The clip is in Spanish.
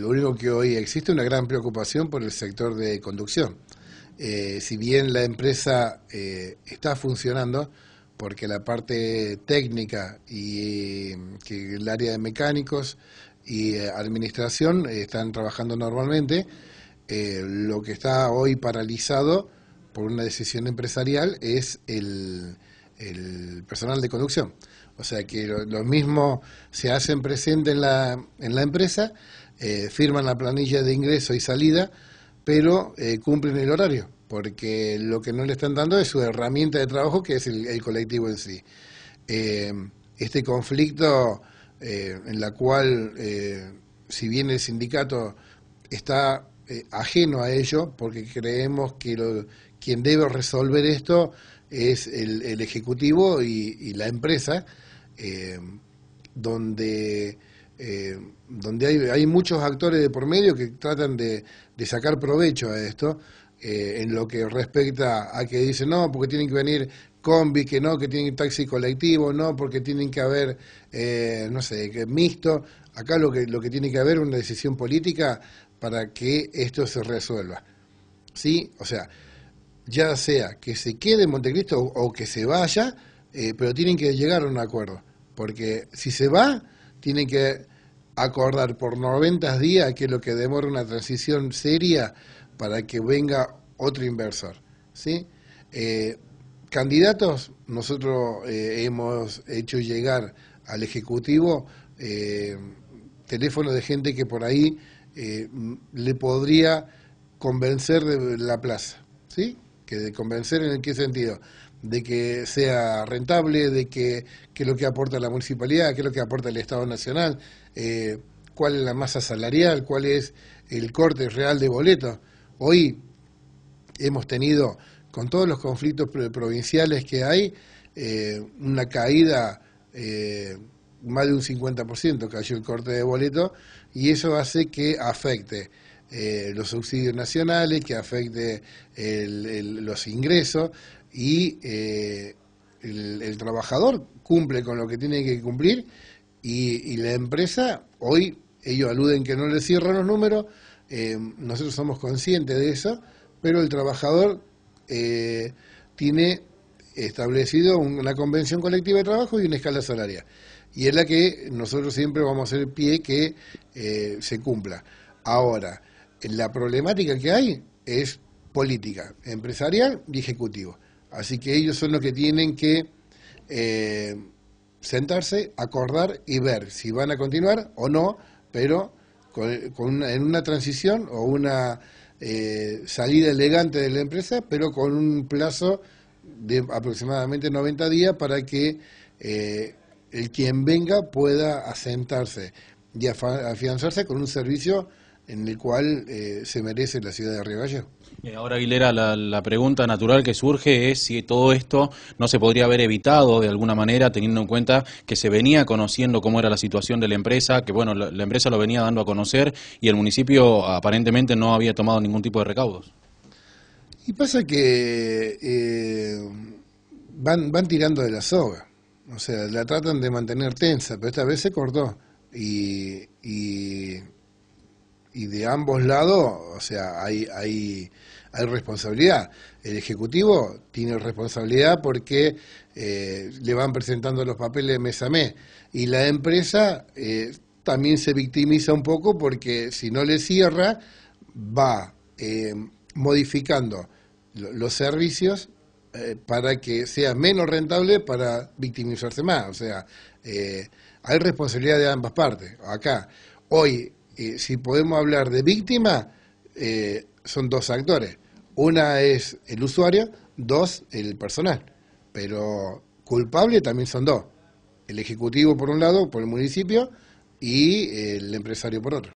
Lo único que hoy existe es una gran preocupación por el sector de conducción. Eh, si bien la empresa eh, está funcionando, porque la parte técnica y eh, el área de mecánicos y administración están trabajando normalmente, lo que está hoy paralizado por una decisión empresarial es el, personal de conducción. O sea que los mismos mismo se hacen presente en la, en la empresa, eh, firman la planilla de ingreso y salida, pero eh, cumplen el horario, porque lo que no le están dando es su herramienta de trabajo, que es el, colectivo en sí. Eh, este conflicto en la cual, si bien el sindicato está ajeno a ello, porque creemos que quien debe resolver esto es el, Ejecutivo y, la empresa, donde eh, donde hay, muchos actores de por medio que tratan de, sacar provecho a esto, eh, en lo que respecta a que dicen, no, porque tienen que venir combi que no, que tienen taxi colectivo, no, porque tienen que haber, eh, no sé, que mixto. Acá lo que, lo que tiene que haber es una decisión política para que esto se resuelva. ¿Sí? O sea, ya sea que se quede en Montecristo o que se vaya, eh, pero tienen que llegar a un acuerdo. Porque si se va, tiene que acordar por 90 días, que es lo que demora una transición seria para que venga otro inversor. ¿sí? Eh, candidatos, nosotros eh, hemos hecho llegar al Ejecutivo eh, teléfonos de gente que por ahí le podría convencer de la plaza. ¿sí? que de convencer en qué sentido, de que sea rentable, de que, qué es lo que aporta la municipalidad, qué es lo que aporta el Estado Nacional, eh, cuál es la masa salarial, cuál es el corte real de boletos. Hoy hemos tenido, con todos los conflictos provinciales que hay, eh, una caída eh, más de un 50% cayó el corte de boleto y eso hace que afecte eh, los subsidios nacionales, que afecte los ingresos y eh, el, trabajador cumple con lo que tiene que cumplir y, la empresa, hoy ellos aluden que no le cierran los números, eh, nosotros somos conscientes de eso, pero el trabajador tiene establecido una convención colectiva de trabajo y una escala salarial. Y es la que nosotros siempre vamos a hacer pie que se cumpla. Ahora, la problemática que hay es política, empresarial y ejecutivo. Así que ellos son los que tienen que eh, sentarse, acordar y ver si van a continuar o no, pero en una transición o una eh, salida elegante de la empresa, pero con un plazo de aproximadamente 90 días para que eh, el quien venga pueda asentarse y afianzarse con un servicio en el cual eh, se merece la ciudad de Río y eh, Ahora, Aguilera, la, pregunta natural que surge es si todo esto no se podría haber evitado de alguna manera, teniendo en cuenta que se venía conociendo cómo era la situación de la empresa, que bueno, la, empresa lo venía dando a conocer y el municipio aparentemente no había tomado ningún tipo de recaudos. Y pasa que eh, van, van tirando de la soga, o sea, la tratan de mantener tensa, pero esta vez se cortó y y de ambos lados, o sea, hay, hay, responsabilidad. El Ejecutivo tiene responsabilidad porque eh, le van presentando los papeles mes a mes. Y la empresa eh, también se victimiza un poco porque si no le cierra, va eh, modificando los servicios para que sea menos rentable para victimizarse más. O sea, hay responsabilidad de ambas partes. Acá, hoy si podemos hablar de víctima, eh, son dos actores. Una es el usuario, dos el personal. Pero culpable también son dos. El ejecutivo por un lado, por el municipio, y el empresario por otro.